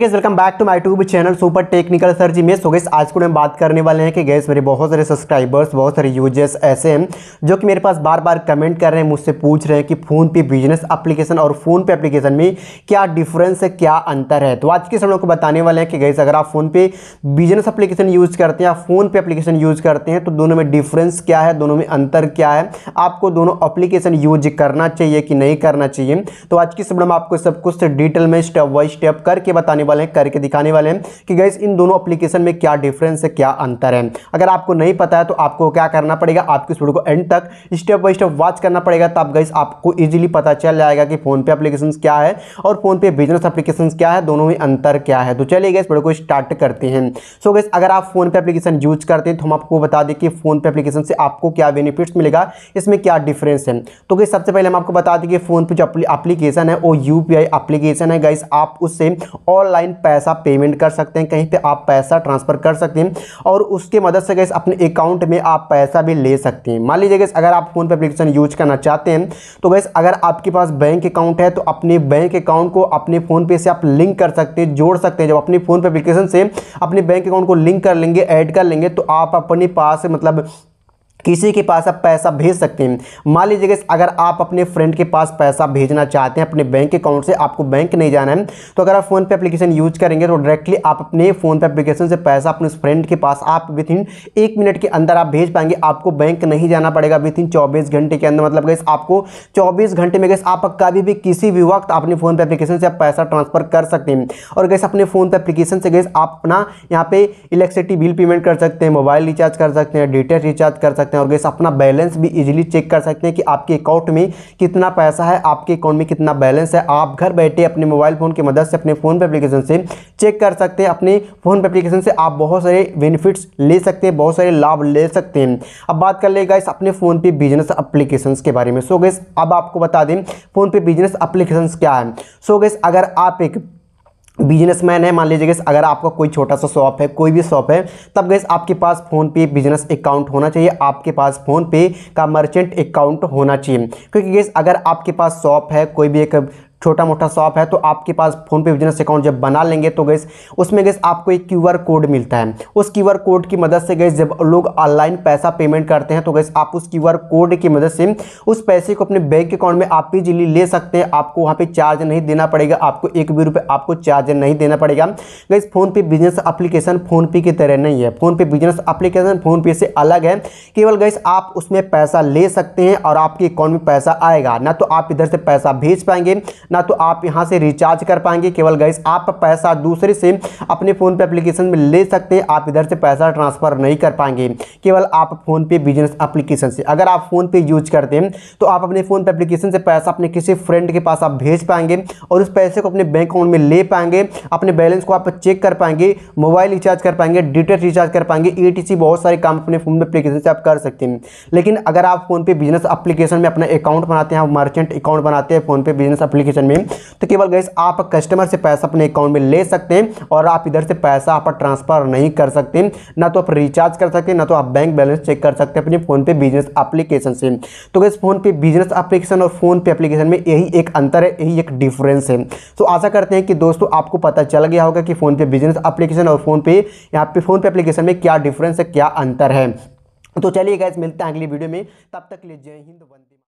gas welcome back to my tube channel super technical sir ji मैं हो आज को हम बात करने वाले हैं कि गैस मेरे बहुत सारे सब्सक्राइबर्स बहुत सारे यूजर्स ऐसे हैं जो कि मेरे पास बार बार कमेंट कर रहे हैं मुझसे पूछ रहे हैं कि फ़ोन पे बिजनेस एप्लीकेशन और फ़ोन पे एप्लीकेशन में क्या डिफरेंस है क्या अंतर है तो आज के समय को बताने वाले हैं कि गैस अगर आप phone PhonePe business application use करते हैं या फ़ोन पे अप्लीकेशन यूज़ करते हैं तो दोनों में डिफरेंस क्या है दोनों में अंतर क्या है आपको दोनों अप्लीकेशन यूज करना चाहिए कि नहीं करना चाहिए तो आज के समय में आपको सब कुछ डिटेल में स्टेप बाई स्टेप करके बताने वाले हैं करके दिखाने वाले हैं कि गैस इन दोनों अप्लीकेशन में क्या डिफरेंस है क्या अंतर है अगर आपको नहीं पता है तो आपको क्या करना पड़ेगा आपकी इस को एंड तक स्टेप बाई स्टेप वॉच करना पड़ेगा तब गैस आपको ईजिली पता चल जाएगा कि फ़ोनपे अप्लीकेशन क्या है और फ़ोनपे बिजनेस अप्लीकेशन क्या है दोनों में अंतर क्या है तो चलिए गैस वीडियो को स्टार्ट करते हैं सो गैस अगर आप फ़ोनपे अप्लीकेशन यूज करते हैं तो हम आपको बता दें कि फ़ोनपे अप्लीकेशन से आपको क्या बेनिफिट्स मिलेगा इसमें क्या डिफरेंस है तो गैस सबसे पहले हम आपको बता दें कि फोन पे जो अप्लीकेशन है वो यूपीआई पी एप्लीकेशन है गैस आप उससे ऑनलाइन ऑनलाइन पैसा पेमेंट कर सकते हैं कहीं पे आप पैसा ट्रांसफ़र कर सकते हैं और उसके मदद से गैस अपने अकाउंट में आप पैसा भी ले सकते हैं मान लीजिए गैस अगर आप फ़ोन पे एप्लीकेशन यूज करना चाहते हैं तो गैस अगर आपके पास बैंक अकाउंट है तो अपने बैंक अकाउंट को अपने फ़ोन पे से आप लिंक कर सकते हैं जोड़ सकते हैं जब अपने फ़ोन पे एप्लीकेशन से अपने बैंक अकाउंट को लिंक कर लेंगे ऐड कर लेंगे तो आप अपने पास मतलब किसी के पास आप पैसा भेज सकते हैं मान लीजिए अगर आप अपने फ्रेंड के पास पैसा भेजना चाहते हैं अपने बैंक अकाउंट से आपको बैंक नहीं जाना है तो अगर आप फोन पे एप्लीकेशन यूज करेंगे तो डायरेक्टली आप अपने फोन पे एप्लीकेशन से पैसा अपने फ्रेंड के पास आप विद इन एक मिनट के अंदर आप भेज पाएंगे आपको बैंक नहीं जाना पड़ेगा विद इन चौबीस घंटे के अंदर मतलब गैस आपको चौबीस घंटे में गैस आप कभी भी किसी भी वक्त अपने फोन पे एप्लीकेशन से आप पैसा ट्रांसफर कर सकते हैं और गैस अपने फोन पे एप्लीकेशन से गैस आप अपना यहाँ पे इलेक्ट्रिसिटी बिल पेमेंट कर सकते हैं मोबाइल रिचार्ज कर सकते हैं डेटा रिचार्ज कर सकते हैं सकते हैं और गैस अपना बैलेंस भी इजीली चेक कर सकते हैं कि आपके अकाउंट में कितना पैसा है आपके अकाउंट में कितना बैलेंस है आप घर बैठे अपने मोबाइल फ़ोन की मदद से अपने फ़ोन पे एप्लीकेशन से चेक कर सकते हैं अपने फ़ोन पे एप्लीकेशन से आप बहुत सारे बेनिफिट्स ले सकते हैं बहुत सारे लाभ ले सकते हैं अब बात कर लेगा इस अपने फ़ोन पे बिजनेस अप्लीकेशन के बारे में सो गैस अब आपको बता दें फ़ोन पे बिजनेस अप्लीकेशन क्या है सो गैस अगर आप एक बिजनेसमैन है मान लीजिए गैस अगर आपका कोई छोटा सा शॉप है कोई भी शॉप है तब गैस आपके पास फ़ोन पे बिजनेस अकाउंट होना चाहिए आपके पास फ़ोन पे का मर्चेंट अकाउंट होना चाहिए क्योंकि गैस अगर आपके पास शॉप है कोई भी एक छोटा मोटा शॉप है तो आपके पास फ़ोनपे बिजनेस अकाउंट जब बना लेंगे तो गैस उसमें गैस आपको एक क्यूआर कोड मिलता है उस क्यूआर कोड की मदद से गैस जब लोग ऑनलाइन पैसा पेमेंट करते हैं तो गैस आप उस क्यूआर कोड की मदद से उस पैसे को अपने बैंक अकाउंट में आप इजिली ले सकते हैं आपको वहाँ पर चार्ज नहीं देना पड़ेगा आपको एक भी रुपये आपको चार्ज नहीं देना पड़ेगा guys PhonePe business application PhonePe की तरह नहीं है फ़ोनपे बिजनेस अप्लीकेशन फ़ोनपे से अलग है केवल गैस आप उसमें पैसा ले सकते हैं और आपके अकाउंट में पैसा आएगा ना तो आप इधर से पैसा भेज पाएंगे ना तो आप यहाँ से रिचार्ज कर पाएंगे केवल गैस आप पैसा दूसरे से अपने फ़ोन पे एप्लीकेशन में ले सकते हैं आप इधर से पैसा ट्रांसफ़र नहीं कर पाएंगे केवल आप फ़ोनपे बिजनेस एप्लीकेशन से अगर आप फ़ोनपे यूज करते हैं तो आप अपने फ़ोन पे एप्लीकेशन से पैसा अपने किसी फ्रेंड के पास आप भेज पाएंगे और उस पैसे को अपने बैंक अकाउंट में ले पाएंगे अपने बैलेंस को आप चेक कर पाएंगे मोबाइल रिचार्ज कर पाएंगे डिटेल रिचार्ज कर पाएंगे ई बहुत सारे काम अपने फ़ोन अप्लीकेशन से आप कर सकते हैं लेकिन अगर आप फ़ोनपे बिजनेस अप्लीकेशन में अपना अकाउंट बनाते हैं आप मर्चेंट अकाउंट बनाते हैं फ़ोनपे बिजनेस अप्लीकेशन एप्लीकेशन में तो केवल गैस आप कस्टमर से पैसा अपने अकाउंट में ले सकते हैं और आप इधर से पैसा आप ट्रांसफर नहीं कर सकते ना तो आप रिचार्ज कर सकते ना तो आप बैंक बैलेंस चेक कर सकते अपने फ़ोन पे बिजनेस एप्लीकेशन से तो guys PhonePe business application और फ़ोन पे एप्लीकेशन में यही एक अंतर है यही एक डिफरेंस है तो आशा करते हैं कि दोस्तों आपको पता चल गया होगा कि फ़ोन पे बिजनेस एप्लीकेशन और फ़ोन पे यहाँ पे फ़ोन पे एप्लीकेशन में क्या डिफरेंस है क्या अंतर है तो चलिए गैस मिलते हैं अगली वीडियो में तब तक ले जय हिंद वंदे